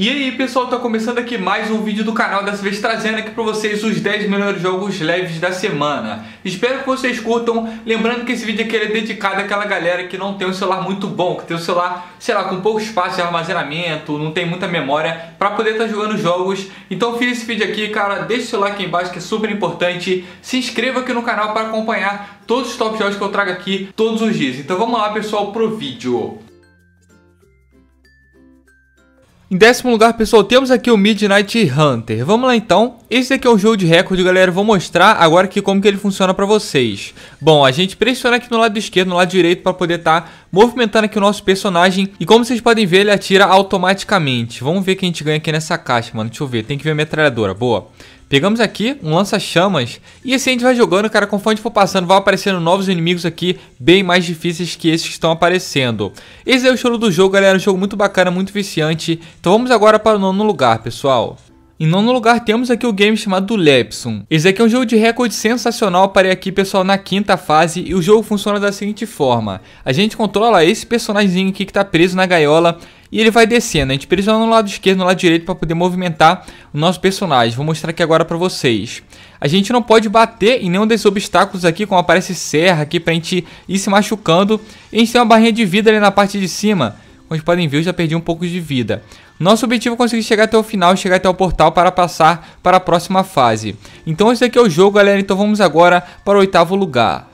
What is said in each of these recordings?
E aí pessoal, tá começando aqui mais um vídeo do canal, dessa vez trazendo aqui pra vocês os 10 melhores jogos leves da semana. Espero que vocês curtam, lembrando que esse vídeo aqui é dedicado àquela galera que não tem um celular muito bom, que tem um celular, sei lá, com pouco espaço de armazenamento, não tem muita memória, pra poder estar tá jogando jogos. Então fiz esse vídeo aqui, cara, deixa o seu like aqui embaixo que é super importante, se inscreva aqui no canal para acompanhar todos os top jogos que eu trago aqui todos os dias. Então vamos lá pessoal pro vídeo. Em décimo lugar, pessoal, temos aqui o Midnight Hunter. Vamos lá então. Esse aqui é um jogo de recorde, galera. Vou mostrar agora aqui como que ele funciona para vocês. Bom, a gente pressiona aqui no lado esquerdo, no lado direito para poder estar tá movimentando aqui o nosso personagem. E como vocês podem ver, ele atira automaticamente. Vamos ver o que a gente ganha aqui nessa caixa, mano. Deixa eu ver. Tem que ver a metralhadora. Boa. Pegamos aqui um lança-chamas. E assim a gente vai jogando, cara, conforme a gente for passando, vai aparecendo novos inimigos aqui, bem mais difíceis que esses que estão aparecendo. Esse é o show do jogo, galera, um jogo muito bacana, muito viciante. Então vamos agora para o nono lugar, pessoal. Em nono lugar temos aqui o game chamado Lepson. Esse aqui é um jogo de recorde sensacional Parei aqui pessoal na quinta fase e o jogo funciona da seguinte forma. A gente controla esse personagem aqui que está preso na gaiola e ele vai descendo. A gente pressiona no lado esquerdo, no lado direito para poder movimentar o nosso personagem. Vou mostrar aqui agora para vocês. A gente não pode bater em nenhum desses obstáculos aqui, como aparece serra aqui para a gente ir se machucando. E a gente tem uma barrinha de vida ali na parte de cima. Como vocês podem ver, eu já perdi um pouco de vida. Nosso objetivo é conseguir chegar até o final, chegar até o portal para passar para a próxima fase. Então esse aqui é o jogo, galera. Então vamos agora para o oitavo lugar.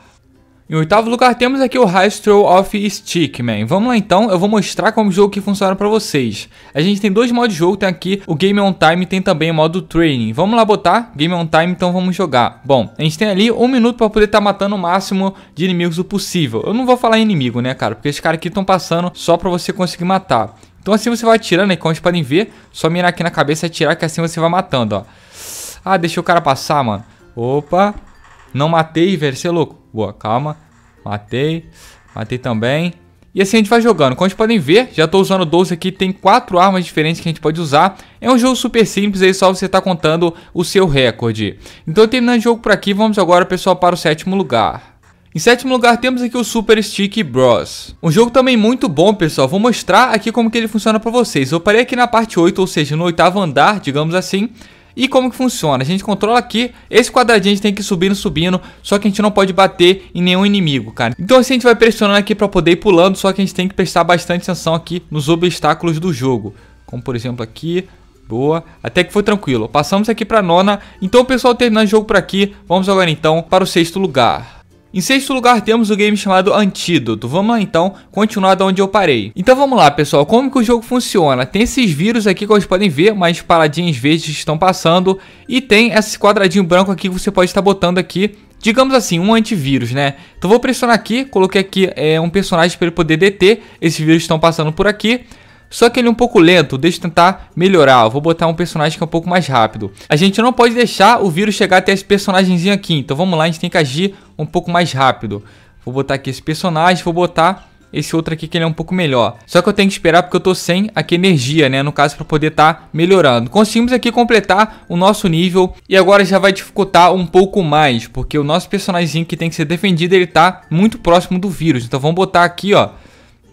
Em oitavo lugar temos aqui o High Throw of Stickman. Vamos lá então, eu vou mostrar como o jogo que funciona para vocês. A gente tem dois modos de jogo, tem aqui o Game On Time tem também o modo Training. Vamos lá botar Game On Time, então vamos jogar. Bom, a gente tem ali um minuto para poder estar tá matando o máximo de inimigos do possível. Eu não vou falar inimigo, né cara, porque esses caras aqui estão passando só para você conseguir matar. Então assim você vai atirando, né? Como vocês podem ver, só mirar aqui na cabeça e atirar que assim você vai matando, ó. Ah, deixa o cara passar, mano. Opa. Não matei, velho. Você é louco. Boa, calma. Matei. Matei também. E assim a gente vai jogando. Como vocês podem ver, já estou usando 12 aqui, tem quatro armas diferentes que a gente pode usar. É um jogo super simples, aí só você está contando o seu recorde. Então terminando o jogo por aqui, vamos agora pessoal para o sétimo lugar. Em sétimo lugar temos aqui o Super Stick Bros. Um jogo também muito bom, pessoal. Vou mostrar aqui como que ele funciona para vocês. Eu parei aqui na parte 8, ou seja, no oitavo andar, digamos assim. E como que funciona? A gente controla aqui, esse quadradinho a gente tem que ir subindo, subindo, só que a gente não pode bater em nenhum inimigo, cara. Então assim a gente vai pressionando aqui para poder ir pulando, só que a gente tem que prestar bastante atenção aqui nos obstáculos do jogo. Como por exemplo aqui, Boa, até que foi tranquilo. Passamos aqui para nona. Então, pessoal, terminando o jogo por aqui, vamos agora então para o sexto lugar. Em sexto lugar temos o game chamado Antídoto. Vamos lá então, continuar da onde eu parei. Então vamos lá pessoal, como que o jogo funciona? Tem esses vírus aqui que vocês podem ver, mais paradinhas verdes estão passando. E tem esse quadradinho branco aqui que você pode estar botando aqui digamos assim, um antivírus, né? Então vou pressionar aqui, coloquei aqui é, um personagem para ele poder deter. Esses vírus estão passando por aqui. Só que ele é um pouco lento, deixa eu tentar melhorar. Eu vou botar um personagem que é um pouco mais rápido. A gente não pode deixar o vírus chegar até esse personagemzinho aqui. Então vamos lá, a gente tem que agir um pouco mais rápido. Vou botar aqui esse personagem, vou botar esse outro aqui que ele é um pouco melhor. Só que eu tenho que esperar porque eu tô sem aqui energia, né? No caso, para poder estar tá melhorando. Conseguimos aqui completar o nosso nível e agora já vai dificultar um pouco mais, porque o nosso personagemzinho que tem que ser defendido, ele tá muito próximo do vírus. Então vamos botar aqui, ó.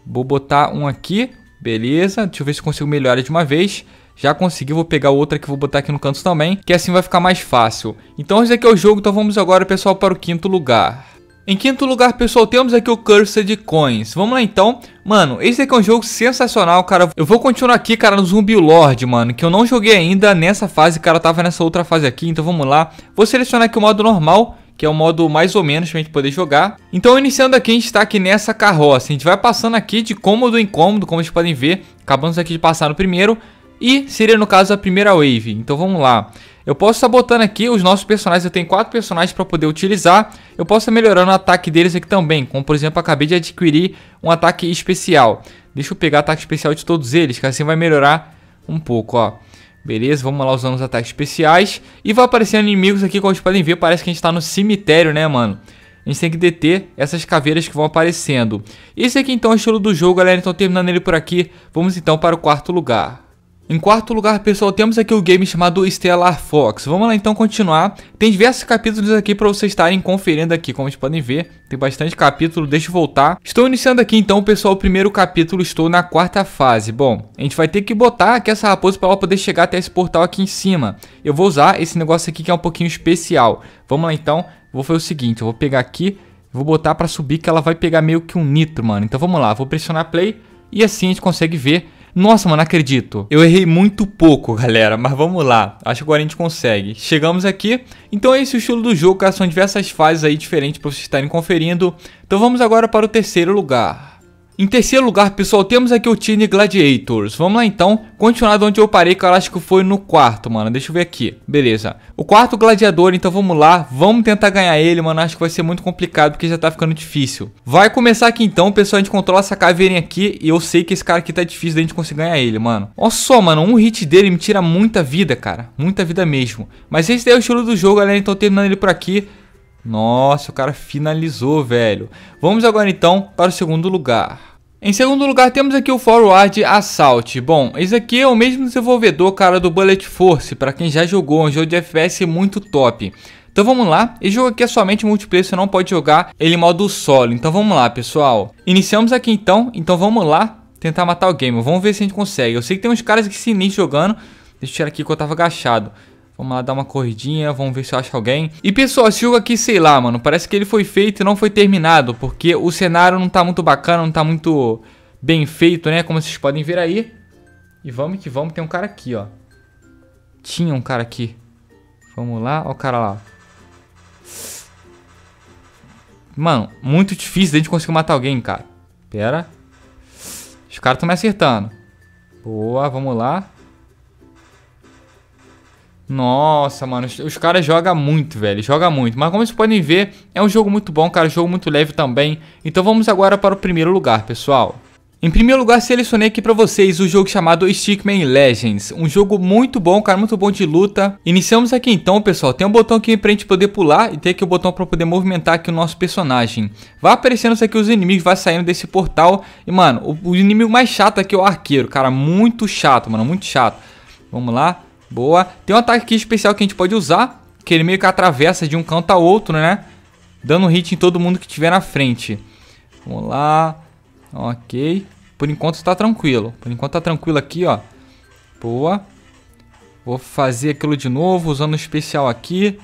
Vou botar um aqui Beleza, deixa eu ver se consigo melhorar de uma vez. Já consegui, vou pegar outra que vou botar aqui no canto também, que assim vai ficar mais fácil. Então esse aqui é o jogo, então vamos agora, pessoal, para o quinto lugar. Em quinto lugar, pessoal, temos aqui o Cursed Coins. Vamos lá, então. Mano, esse aqui é um jogo sensacional, cara. Eu vou continuar aqui, cara, no Zumbi Lord, mano, que eu não joguei ainda nessa fase, cara, tava nessa outra fase aqui, então vamos lá. Vou selecionar aqui o modo normal que é o modo mais ou menos para a gente poder jogar. Então, iniciando aqui, a gente está aqui nessa carroça. A gente vai passando aqui de cômodo em cômodo, como vocês podem ver. Acabamos aqui de passar no primeiro. E seria, no caso, a primeira wave. Então, vamos lá. Eu posso estar botando aqui os nossos personagens. Eu tenho quatro personagens para poder utilizar. Eu posso estar melhorando o ataque deles aqui também. Como, por exemplo, acabei de adquirir um ataque especial. Deixa eu pegar ataque especial de todos eles, que assim vai melhorar um pouco, ó. Beleza, vamos lá usando os ataques especiais. E vai aparecendo inimigos aqui, como vocês podem ver, parece que a gente tá no cemitério, né, mano? A gente tem que deter essas caveiras que vão aparecendo. Esse aqui, então, é o estilo do jogo, galera. Então, terminando ele por aqui, vamos, então, para o quarto lugar. Em quarto lugar, pessoal, temos aqui o game chamado Stellar Fox. Vamos lá então continuar. Tem diversos capítulos aqui para vocês estarem conferindo aqui, como vocês podem ver. Tem bastante capítulo, deixa eu voltar. Estou iniciando aqui então, pessoal, o primeiro capítulo, estou na quarta fase. Bom, a gente vai ter que botar aqui essa raposa para ela poder chegar até esse portal aqui em cima. Eu vou usar esse negócio aqui que é um pouquinho especial. Vamos lá então, vou fazer o seguinte, eu vou pegar aqui, vou botar para subir que ela vai pegar meio que um nitro, mano. Então vamos lá, vou pressionar play e assim a gente consegue ver nossa, mano, acredito. Eu errei muito pouco, galera, mas vamos lá. Acho que agora a gente consegue. Chegamos aqui. Então é esse é o estilo do jogo, cara. São diversas fases aí diferentes para vocês estarem conferindo. Então vamos agora para o terceiro lugar. Em terceiro lugar, pessoal, temos aqui o Tiny Gladiators. Vamos lá então, continuar de onde eu parei, que eu acho que foi no quarto, mano. Deixa eu ver aqui. Beleza. O quarto gladiador, então vamos lá. Vamos tentar ganhar ele, mano. Acho que vai ser muito complicado, porque já tá ficando difícil. Vai começar aqui então, pessoal. A gente controla essa caveirinha aqui. E eu sei que esse cara aqui tá difícil da gente conseguir ganhar ele, mano. Olha só, mano. Um hit dele me tira muita vida, cara. Muita vida mesmo. Mas esse daí é o estilo do jogo, galera. Então terminando ele por aqui. Nossa, o cara finalizou, velho. Vamos agora então para o segundo lugar. Em segundo lugar, temos aqui o Forward Assault. Bom, esse aqui é o mesmo desenvolvedor, cara, do Bullet Force, para quem já jogou, um jogo de FPS muito top. Então vamos lá, esse jogo aqui é somente multiplayer, você não pode jogar ele em modo solo. Então vamos lá, pessoal. Iniciamos aqui então, então vamos lá tentar matar o game. Vamos ver se a gente consegue. Eu sei que tem uns caras que se iniciam jogando. Deixa eu tirar aqui que eu tava agachado. Vamos lá dar uma corridinha, vamos ver se eu acho alguém. E pessoal, esse jogo aqui, sei lá, mano, parece que ele foi feito e não foi terminado, porque o cenário não tá muito bacana, não tá muito bem feito, né, como vocês podem ver aí. E vamos que vamos, tem um cara aqui, ó. Tinha um cara aqui. Vamos lá, ó o cara lá. Mano, muito difícil a gente conseguir matar alguém, cara. Pera. Os caras estão me acertando. Boa, vamos lá. Nossa, mano, os caras jogam muito, velho, joga muito. Mas como vocês podem ver, é um jogo muito bom, cara, jogo muito leve também. Então vamos agora para o primeiro lugar, pessoal. Em primeiro lugar, selecionei aqui pra vocês o jogo chamado Stickman Legends. Um jogo muito bom, cara, muito bom de luta. Iniciamos aqui então, pessoal. Tem um botão aqui pra gente poder pular e tem aqui o um botão pra poder movimentar aqui o nosso personagem. Vai aparecendo aqui os inimigos, vai saindo desse portal. E, mano, o, o inimigo mais chato aqui é o arqueiro, cara. Muito chato, mano, muito chato. Vamos lá. Boa. Tem um ataque aqui especial que a gente pode usar. Que ele meio que atravessa de um canto a outro, né? Dando hit em todo mundo que tiver na frente. Vamos lá. Ok. Por enquanto está tranquilo. Por enquanto está tranquilo aqui, ó. Boa. Vou fazer aquilo de novo, usando o especial aqui.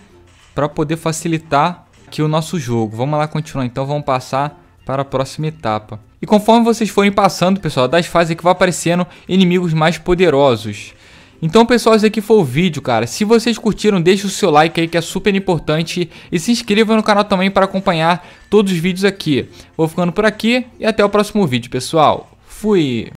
para poder facilitar aqui o nosso jogo. Vamos lá continuar então, vamos passar para a próxima etapa. E conforme vocês forem passando, pessoal, das fases que vai aparecendo inimigos mais poderosos. Então, pessoal, esse aqui foi o vídeo, cara. Se vocês curtiram, deixe o seu like aí que é super importante e se inscreva no canal também para acompanhar todos os vídeos aqui. Vou ficando por aqui e até o próximo vídeo, pessoal. Fui!